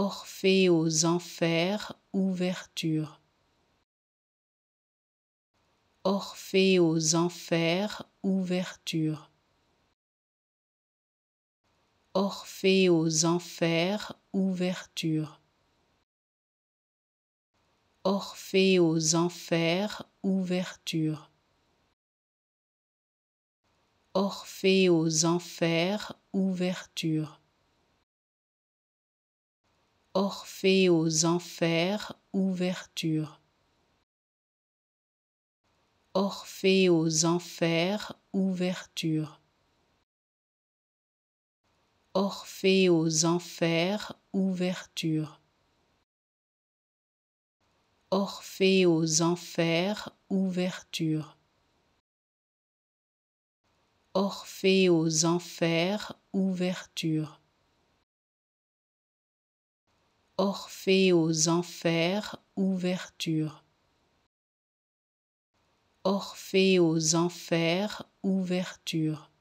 Orphée aux enfers, ouverture. Orphée aux enfers, ouverture. Orphée aux enfers, ouverture. Orphée aux enfers, ouverture. Orphée aux enfers, ouverture. Orphée aux enfers, ouverture. Orphée aux enfers, ouverture. Orphée aux enfers, ouverture. Orphée aux enfers, ouverture. Orphée aux enfers, ouverture. Orphée aux enfers, ouverture. Orphée aux enfers, ouverture.